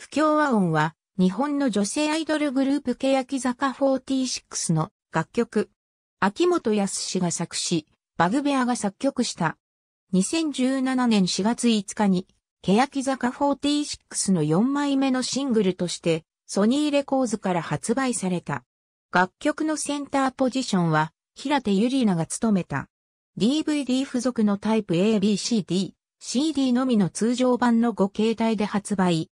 不協和音は、日本の女性アイドルグループ欅坂46の楽曲。秋元康が作詞、バグベアが作曲した。2017年4月5日に、欅坂46の4枚目のシングルとして、ソニーレコーズから発売された。楽曲のセンターポジションは、平手ゆりなが務めた。DVD 付属のタイプ ABCD、CD のみの通常版の5形態で発売。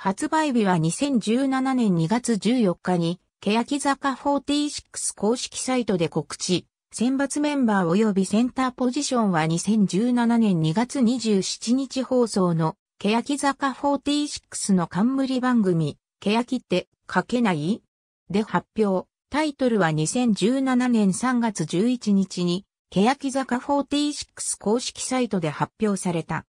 発売日は2017年2月14日に、欅坂46公式サイトで告知。選抜メンバー及びセンターポジションは2017年2月27日放送の、欅坂46の冠番組、欅って書けないで発表。タイトルは2017年3月11日に、欅坂46公式サイトで発表された。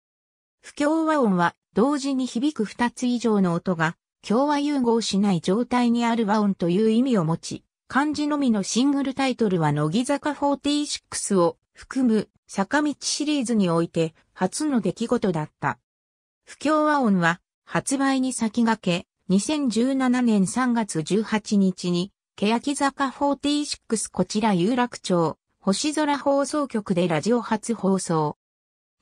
不協和音は同時に響く2つ以上の音が、共和融合しない状態にある和音という意味を持ち、漢字のみのシングルタイトルは乃木坂46を含む坂道シリーズにおいて初の出来事だった。不協和音は発売に先駆け2017年3月18日に欅坂46こちら有楽町星空放送局でラジオ初放送。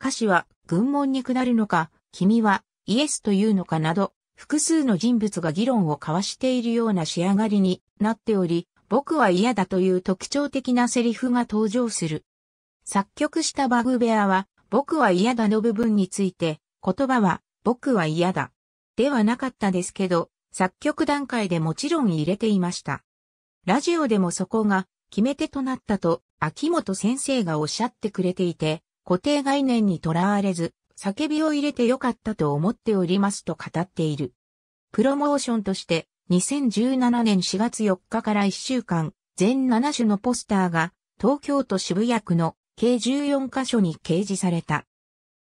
歌詞は群門に下るのか、君はイエスというのかなど、複数の人物が議論を交わしているような仕上がりになっており、僕は嫌だという特徴的なセリフが登場する。作曲したバグベアは、僕は嫌だの部分について、言葉は、僕は嫌だ。ではなかったですけど、作曲段階でもちろん入れていました。ラジオでもそこが決め手となったと、秋元先生がおっしゃってくれていて、固定概念にとらわれず、叫びを入れてよかったと思っておりますと語っている。プロモーションとして、2017年4月4日から1週間、全7種のポスターが、東京都渋谷区の計14カ所に掲示された。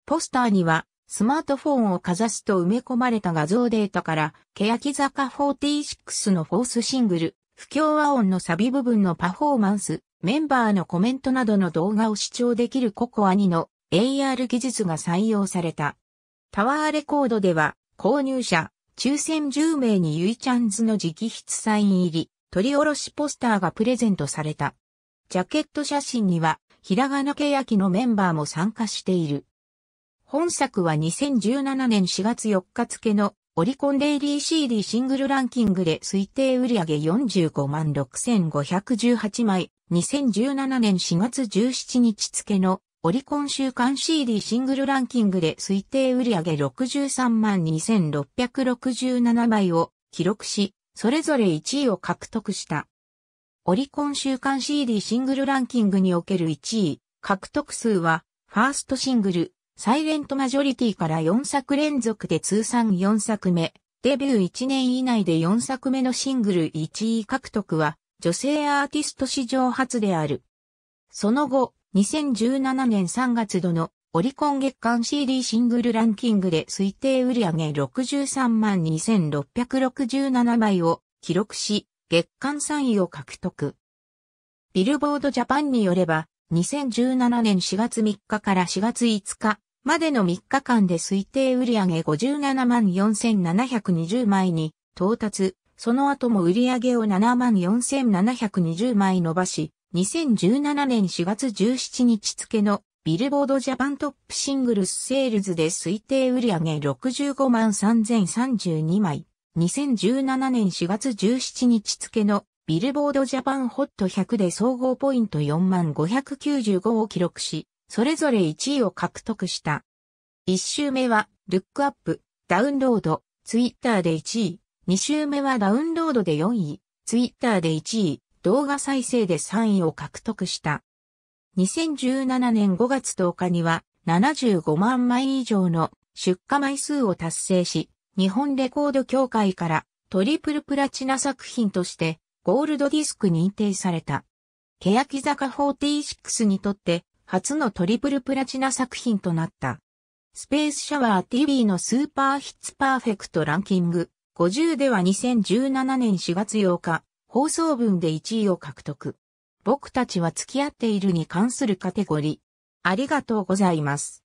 ポスターには、スマートフォンをかざすと埋め込まれた画像データから、欅坂46のフォースシングル、不協和音のサビ部分のパフォーマンス、メンバーのコメントなどの動画を視聴できるココアにの AR 技術が採用された。タワーレコードでは、購入者、抽選10名にゆいちゃんズの直筆サイン入り、取り下ろしポスターがプレゼントされた。ジャケット写真には、ひらがなけやきのメンバーも参加している。本作は2017年4月4日付のオリコンデイリー CD シングルランキングで推定売上45万6518枚、2017年4月17日付のオリコン週間 CD シングルランキングで推定売上63万2667枚を記録し、それぞれ1位を獲得した。オリコン週間 CD シングルランキングにおける1位獲得数は、ファーストシングル、サイレントマジョリティから4作連続で通算4作目、デビュー1年以内で4作目のシングル1位獲得は、女性アーティスト史上初である。その後、2017年3月度のオリコン月間 CD シングルランキングで推定売上63万2667枚を記録し、月間3位を獲得。ビルボードジャパンによれば、2017年4月3日から4月5日までの3日間で推定売上57万4720枚に到達、その後も売上を7万4720枚伸ばし、2017年4月17日付のビルボードジャパントップシングルスセールズで推定売上65万3032枚。2017年4月17日付のビルボードジャパンホット100で総合ポイント4万595を記録し、それぞれ1位を獲得した。1週目は、ルックアップ、ダウンロード、ツイッターで1位。2週目はダウンロードで4位、ツイッターで1位。動画再生で3位を獲得した。2017年5月10日には75万枚以上の出荷枚数を達成し、日本レコード協会からトリプルプラチナ作品としてゴールドディスク認定された。欅坂46にとって初のトリプルプラチナ作品となった。スペースシャワー TV のスーパーヒッツパーフェクトランキング50では2017年4月8日、放送分で1位を獲得。僕たちは付き合っているに関するカテゴリー。ありがとうございます。